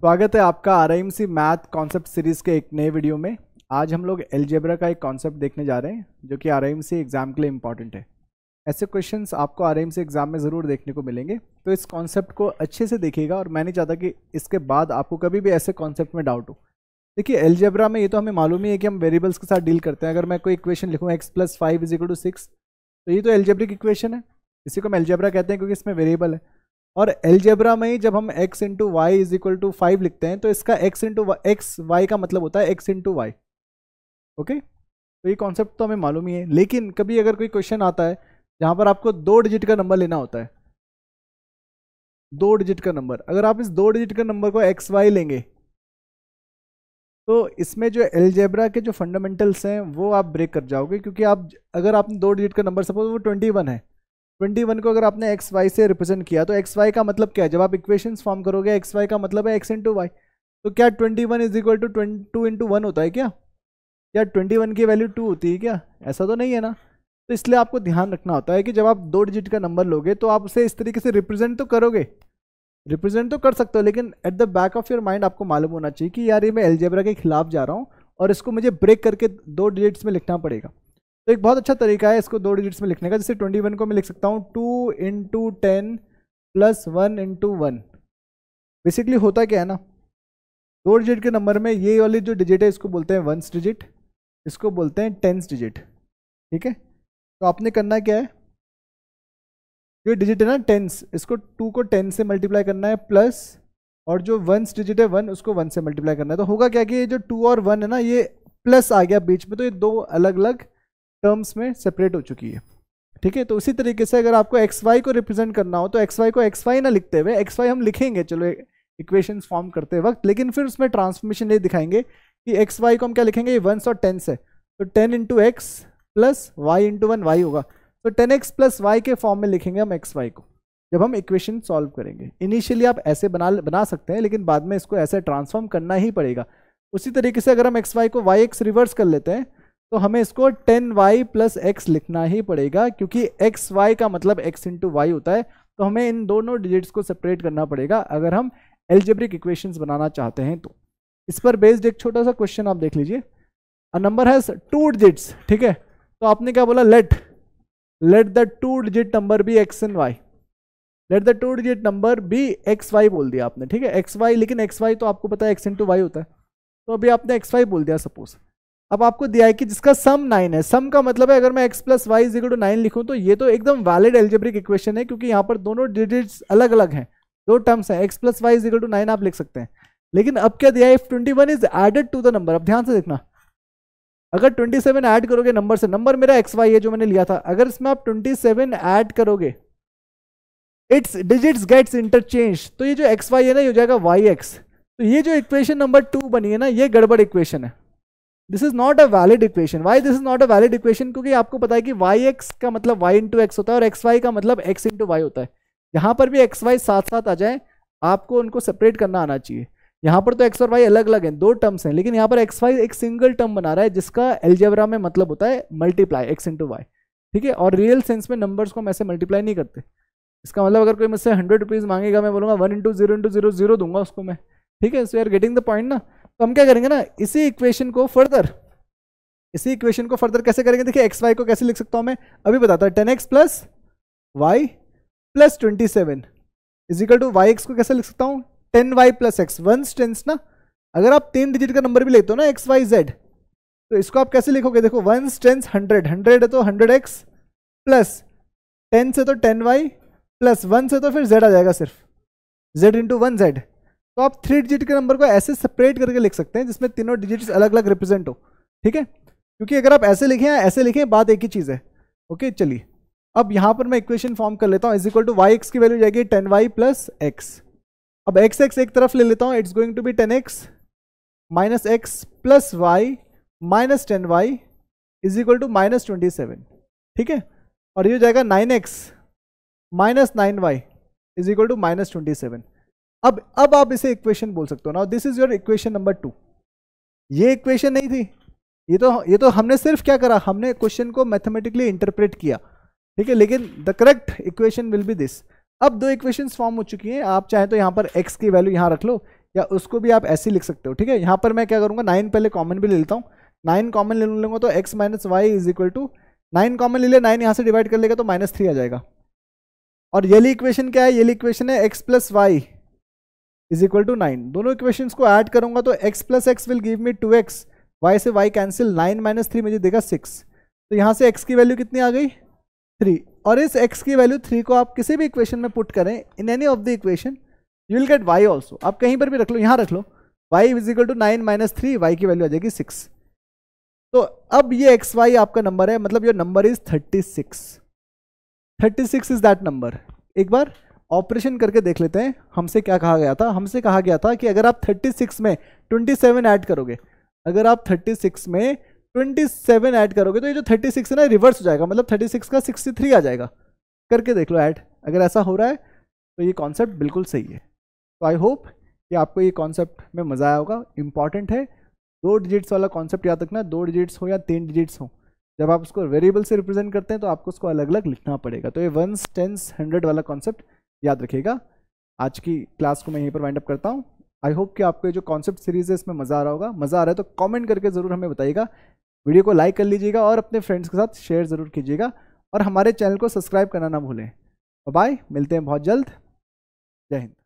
स्वागत है आपका R I math concept series के एक नए वीडियो में आज हम लोग एलजेब्रा का एक कॉन्सेप्ट देखने जा रहे हैं जो कि आर आई एग्ज़ाम के लिए इंपॉर्टेंट है ऐसे क्वेश्चंस आपको आर आई एग्ज़ाम में ज़रूर देखने को मिलेंगे तो इस कॉन्सेप्ट को अच्छे से देखिएगा और मैं नहीं चाहता कि इसके बाद आपको कभी भी ऐसे कॉन्सेप्ट में डाउट हो देखिए एलजेब्रा में ये तो हमें मालूम ही है कि हम वेरिएबल्स के साथ डील करते हैं अगर मैं कोई इक्वेशन लिखूँ x plus five is to six तो ये तो एलजेब्रिक इक्वेशन है इसी को हम एलजेब्रा कहते हैं क्योंकि इसमें वेरिएबल है और एलजेब्रा में ही जब हम x into y is equal to five लिखते हैं तो इसका x इंटू एक्स वाई का मतलब होता है x इंटू वाई ओके तो ये कॉन्सेप्ट तो हमें मालूम ही है लेकिन कभी अगर कोई क्वेश्चन आता है जहाँ पर आपको दो डिजिट का नंबर लेना होता है दो डिजिट का नंबर अगर आप इस दो डिजिट का नंबर को एक्स वाई लेंगे तो इसमें जो एलजेब्रा के जो फंडामेंटल्स हैं वो आप ब्रेक कर जाओगे क्योंकि आप अगर आपने दो डिजिट का नंबर सपोज वो ट्वेंटी वन है ट्वेंटी वन को अगर आपने एक्स वाई से रिप्रेजेंट किया तो एक्स वाई का मतलब क्या है जब आप इक्वेशन फॉर्म करोगे एक्स वाई का मतलब है एक्स इंटू वाई तो क्या twenty one is equal to twenty two into one होता है क्या क्या ट्वेंटी वन की वैल्यू टू होती है क्या ऐसा तो नहीं है ना तो इसलिए आपको ध्यान रखना होता है कि जब आप दो डिजिट का नंबर लोगे तो आप उसे इस तरीके से रिप्रेजेंट तो करोगे रिप्रेजेंट तो कर सकते हो लेकिन at the back of your mind आपको मालूम होना चाहिए कि यार ये मैं एल्जेब्रा के खिलाफ जा रहा हूँ और इसको मुझे ब्रेक करके दो डिजिट्स में लिखना पड़ेगा तो एक बहुत अच्छा तरीका है इसको दो डिजिट्स में लिखने का जैसे ट्वेंटी वन को मैं लिख सकता हूँ two into ten plus one into one basically होता क्या है ना दो डिजिट के नंबर में ये वाली जो डिजिट है इसको बोलते हैं वंस डिजिट इसको बोलते हैं टेंस डिजिट ठीक है तो आपने करना क्या है जो डिजिट है ना टेंस इसको टू को टेन से मल्टीप्लाई करना है प्लस और जो वंस डिजिट है वन उसको वन से मल्टीप्लाई करना है तो होगा क्या कि ये जो टू और वन है ना ये प्लस आ गया बीच में तो ये दो अलग अलग टर्म्स में सेपरेट हो चुकी है ठीक है तो उसी तरीके से अगर आपको एक्स वाई को रिप्रेजेंट करना हो तो एक्स वाई को एक्स वाई ना लिखते हुए एक्स वाई हम लिखेंगे चलो इक्वेशन फॉर्म करते वक्त लेकिन फिर उसमें ट्रांसफॉर्मेशन ये दिखाएंगे कि एक्स वाई को हम क्या लिखेंगे ये वंस और टेंस है तो ten into x plus y into one y होगा तो टेन एक्स प्लस वाई के फॉर्म में लिखेंगे हम एक्स वाई को जब हम इक्वेशन सॉल्व करेंगे इनिशियली आप ऐसे बना बना सकते हैं लेकिन बाद में इसको ऐसे ट्रांसफॉर्म करना ही पड़ेगा उसी तरीके से अगर हम एक्स वाई को वाई एक्स रिवर्स कर लेते हैं तो हमें इसको टेन वाई प्लस एक्स लिखना ही पड़ेगा क्योंकि एक्स वाई का मतलब एक्स इंटू वाई होता है तो हमें इन दोनों डिजिट्स को सेपरेट करना पड़ेगा अगर हम एल्जेब्रिक इक्वेशंस बनाना चाहते हैं तो इस पर बेस्ड एक छोटा सा क्वेश्चन आप देख लीजिए a number has two digits ठीक है तो आपने क्या बोला let let the two digit number be x and y let the two digit number be x y बोल दिया आपने ठीक है एक्स वाई लेकिन एक्स वाई तो आपको पता है एक्स इंटू वाई होता है तो अभी आपने एक्स वाई बोल दिया सपोज अब आपको दिया है कि जिसका सम नाइन है सम का मतलब है अगर मैं x plus y zero to nine लिखूँ तो ये तो एकदम वैलिड एल्जेब्रिक इक्वेशन है क्योंकि यहाँ पर दोनों डिजिट्स अलग अलग हैं दो टर्म्स हैं x plus y zero to nine आप लिख सकते हैं लेकिन अब क्या दिया है if twenty one is added to the number अब ध्यान से देखना अगर ट्वेंटी सेवन ऐड करोगे नंबर से नंबर मेरा एक्स वाई है जो मैंने लिया था अगर इसमें आप ट्वेंटी सेवन ऐड करोगे इट्स डिजिट्स गेट्स इंटरचेंज तो ये जो एक्स वाई है ना ये हो जाएगा वाई एक्स तो ये जो इक्वेशन नंबर टू बनी है ना ये गड़बड़ इक्वेशन है this is not a valid equation why this is not a valid equation क्योंकि आपको पता है कि वाई एक्स का मतलब वाई इंटू एक्स होता है और एक्स वाई का मतलब एक्स इंटू वाई होता है यहाँ पर भी एक्स वाई साथ साथ आ जाए आपको उनको सेपरेट करना आना चाहिए यहाँ पर तो एक्स और वाई अलग अलग हैं दो टर्म्स हैं लेकिन यहाँ पर एक्स वाई एक सिंगल टर्म बना रहा है जिसका एलजेवरा में मतलब होता है मल्टीप्लाई एक्स इंटू वाई ठीक है और रियल सेंस में नंबर्स को हम ऐसे मल्टीप्लाई नहीं करते इसका मतलब अगर कोई मुझसे हंड्रेड रुपीज़ मांगेगा मैं बोलूँगा one into zero into zero zero दूंगा उसको मैं ठीक है so you are getting the point ना तो हम क्या करेंगे ना इसी इक्वेशन को फर्दर इसी इक्वेशन को फर्दर कैसे करेंगे देखिए एक्स वाई को कैसे लिख सकता हूं मैं अभी बताता हूं ten x plus y plus twenty seven is equal to y x को कैसे लिख सकता हूं ten y plus x one tens ना अगर आप तीन डिजिट का नंबर भी लेते हो ना एक्स वाई जेड तो इसको आप कैसे लिखोगे देखो वन टेंस हंड्रेड हंड्रेड है तो हंड्रेड एक्स प्लस टेन से तो टेन वाई प्लस वन से तो फिर जेड आ जाएगा सिर्फ जेड इंटू वन जेड तो आप थ्री डिजिट के नंबर को ऐसे सेपरेट करके लिख सकते हैं जिसमें तीनों डिजिट अलग अलग रिप्रेजेंट हो ठीक है क्योंकि अगर आप ऐसे लिखें ऐसे लिखें बात एक ही चीज़ है ओके चलिए अब यहाँ पर मैं इक्वेशन फॉर्म कर लेता हूँ is equal to y x की वैल्यू जाएगी टेन वाई प्लस एक्स अब एक्स एक्स एक तरफ ले लेता हूँ it's going to be ten x minus x plus y minus ten y is equal to minus twenty seven ठीक है और ये हो जाएगा nine x minus nine y is equal to minus twenty seven अब अब आप इसे इक्वेशन बोल सकते हो ना this is your equation number two ये इक्वेशन नहीं थी ये तो ये तो हमने सिर्फ क्या करा हमने क्वेश्चन को मैथमेटिकली इंटरप्रेट किया ठीक है लेकिन the correct equation will be this अब दो इक्वेशन फॉर्म हो चुकी हैं आप चाहे तो यहाँ पर एक्स की वैल्यू यहाँ रख लो या उसको भी आप ऐसे लिख सकते हो ठीक है यहाँ पर मैं क्या करूँगा नाइन पहले कॉमन भी ले लेता हूँ नाइन कॉमन ले लूँगा तो x minus y is equal to nine common ले लिया नाइन यहाँ से डिवाइड कर लेगा तो माइनस थ्री आ जाएगा और येली इक्वेशन क्या है येली इक्वेशन है x plus y is equal to nine दोनों इक्वेशन को ऐड करूंगा तो x plus x will give me two x y से y cancel nine minus three मुझे देगा सिक्स तो यहाँ से एक्स की वैल्यू कितनी आ गई थ्री और इस एक्स की वैल्यू थ्री को आप किसी भी इक्वेशन में पुट करें in any of the equation you will get y also आप कहीं पर भी रख लो यहाँ रख लो y is equal to nine minus three y की वैल्यू आ जाएगी सिक्स तो अब ये एक्स वाई आपका नंबर है मतलब your number is thirty six thirty six is that number एक बार ऑपरेशन करके देख लेते हैं हमसे क्या कहा गया था हमसे कहा गया था कि अगर आप 36 में 27 ऐड करोगे अगर आप 36 में 27 ऐड करोगे तो ये जो 36 है ना रिवर्स हो जाएगा मतलब 36 का 63 आ जाएगा करके देख लो ऐड अगर ऐसा हो रहा है तो ये कॉन्सेप्ट बिल्कुल सही है तो आई होप कि आपको ये कॉन्सेप्ट में मज़ा आया होगा इंपॉर्टेंट है दो डिजिट्स वाला कॉन्सेप्ट याद रखना दो डिजिट्स हो या तीन डिजिट्स हो जब आप उसको वेरिएबल से रिप्रेजेंट करते हैं तो आपको उसको अलग अलग लिखना पड़ेगा तो ये वंस टेंस हंड्रेड वाला कॉन्सेप्ट याद रखिएगा आज की क्लास को मैं यहीं पर वाइंड अप करता हूँ आई होप कि आपको जो कॉन्सेप्ट सीरीज़ है इसमें मज़ा आ रहा होगा मज़ा आ रहा है तो कमेंट करके ज़रूर हमें बताइएगा वीडियो को लाइक कर लीजिएगा और अपने फ्रेंड्स के साथ शेयर ज़रूर कीजिएगा और हमारे चैनल को सब्सक्राइब करना ना भूलें बाय मिलते हैं बहुत जल्द जय हिंद